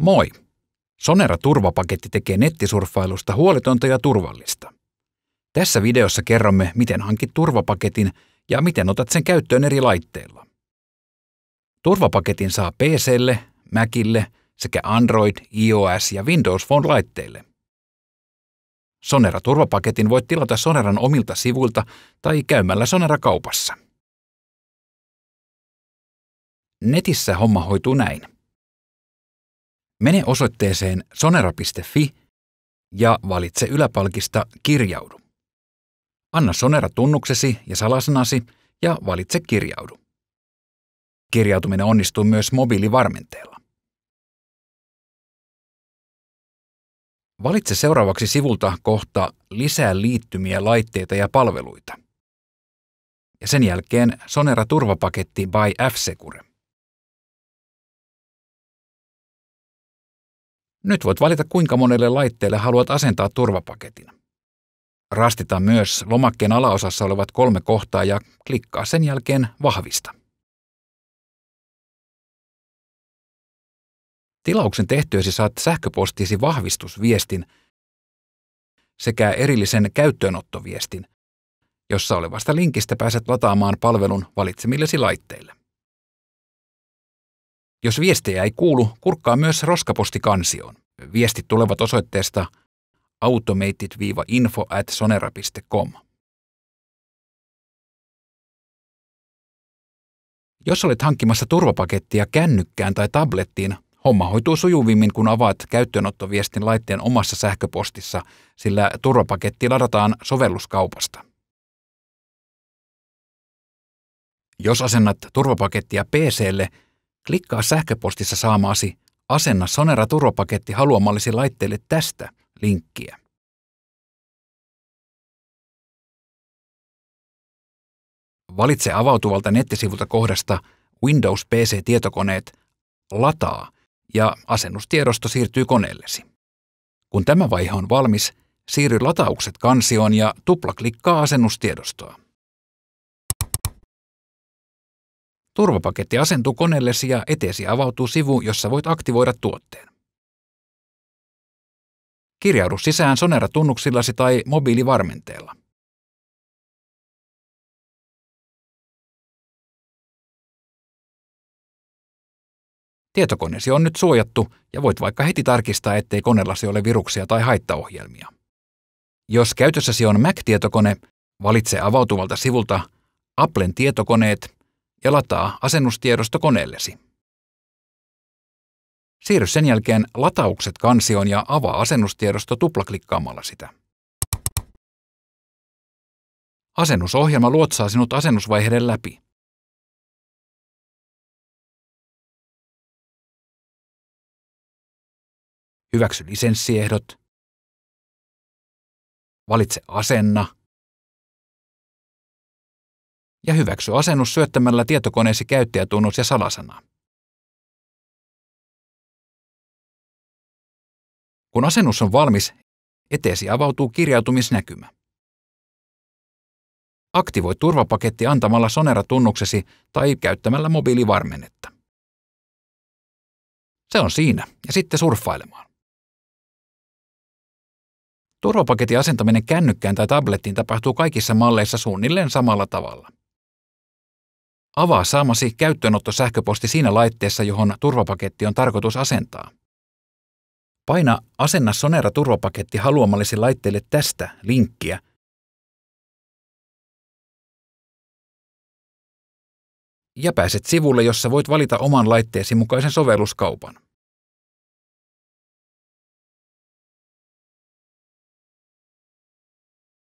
Moi! Sonera Turvapaketti tekee nettisurfailusta huoletonta ja turvallista. Tässä videossa kerromme, miten hankit turvapaketin ja miten otat sen käyttöön eri laitteilla. Turvapaketin saa PClle, Macille sekä Android, iOS ja Windows Phone-laitteille. Sonera Turvapaketin voit tilata Soneran omilta sivuilta tai käymällä Sonera-kaupassa. Netissä homma hoituu näin. Mene osoitteeseen sonera.fi ja valitse yläpalkista Kirjaudu. Anna Sonera-tunnuksesi ja salasanasi ja valitse Kirjaudu. Kirjautuminen onnistuu myös mobiilivarmenteella. Valitse seuraavaksi sivulta kohta Lisää liittymiä, laitteita ja palveluita. Ja sen jälkeen Sonera-turvapaketti by F-Secure. Nyt voit valita kuinka monelle laitteelle haluat asentaa turvapaketin. Rastita myös lomakkeen alaosassa olevat kolme kohtaa ja klikkaa sen jälkeen Vahvista. Tilauksen tehtyäsi saat sähköpostiisi vahvistusviestin sekä erillisen käyttöönottoviestin, jossa olevasta linkistä pääset lataamaan palvelun valitsemillesi laitteille. Jos viestejä ei kuulu, kurkkaa myös roskapostikansioon. Viestit tulevat osoitteesta automated-info at sonera.com. Jos olet hankkimassa turvapakettia kännykkään tai tablettiin, homma hoituu sujuvimmin, kun avaat käyttöönottoviestin laitteen omassa sähköpostissa, sillä turvapaketti ladataan sovelluskaupasta. Jos asennat turvapakettia PClle, Klikkaa sähköpostissa saamaasi Asenna Sonera turvapaketti haluamallesi laitteelle tästä linkkiä. Valitse avautuvalta nettisivulta kohdasta Windows PC-tietokoneet Lataa ja asennustiedosto siirtyy koneellesi. Kun tämä vaihe on valmis, siirry lataukset kansioon ja tuplaklikkaa asennustiedostoa. Turvapaketti asentuu koneellesi ja eteesi avautuu sivu, jossa voit aktivoida tuotteen. Kirjaudu sisään Sonera-tunnuksillasi tai mobiilivarmenteella. Tietokoneesi on nyt suojattu ja voit vaikka heti tarkistaa, ettei koneellasi ole viruksia tai haittaohjelmia. Jos käytössäsi on Mac-tietokone, valitse avautuvalta sivulta Applen tietokoneet ja lataa asennustiedosto koneellesi. Siirry sen jälkeen Lataukset kansioon ja avaa asennustiedosto tuplaklikkaamalla sitä. Asennusohjelma luotsaa sinut asennusvaiheiden läpi. Hyväksy lisenssiehdot. Valitse asenna – ja hyväksy asennus syöttämällä tietokoneesi käyttäjätunnus ja salasana. Kun asennus on valmis, eteesi avautuu kirjautumisnäkymä. Aktivoi turvapaketti antamalla Sonera-tunnuksesi tai käyttämällä mobiilivarmennetta. Se on siinä, ja sitten surffailemaan. Turvapaketin asentaminen kännykkään tai tablettiin tapahtuu kaikissa malleissa suunnilleen samalla tavalla. Avaa saamasi sähköposti siinä laitteessa, johon turvapaketti on tarkoitus asentaa. Paina Asenna Sonera-turvapaketti haluamallesi laitteelle tästä linkkiä – ja pääset sivulle, jossa voit valita oman laitteesi mukaisen sovelluskaupan.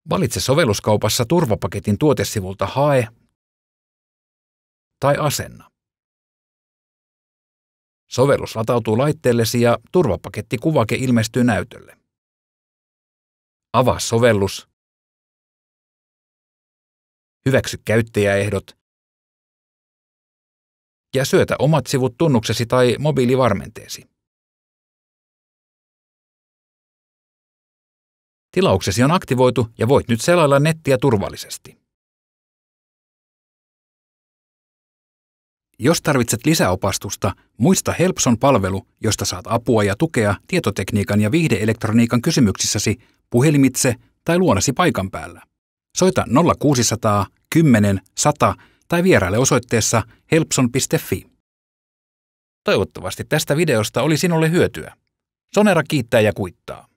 Valitse sovelluskaupassa turvapaketin tuotesivulta Hae tai asenna. Sovellus latautuu laitteellesi ja turvapakettikuvake ilmestyy näytölle. Avaa sovellus. Hyväksy käyttäjäehdot. Ja syötä omat sivut tunnuksesi tai mobiilivarmenteesi. Tilauksesi on aktivoitu ja voit nyt selailla nettiä turvallisesti. Jos tarvitset lisäopastusta, muista Helpson palvelu, josta saat apua ja tukea tietotekniikan ja viihdeelektroniikan kysymyksissäsi puhelimitse tai luonasi paikan päällä. Soita 0600 10 100 tai vieraile osoitteessa helpson.fi. Toivottavasti tästä videosta oli sinulle hyötyä. Sonera kiittää ja kuittaa.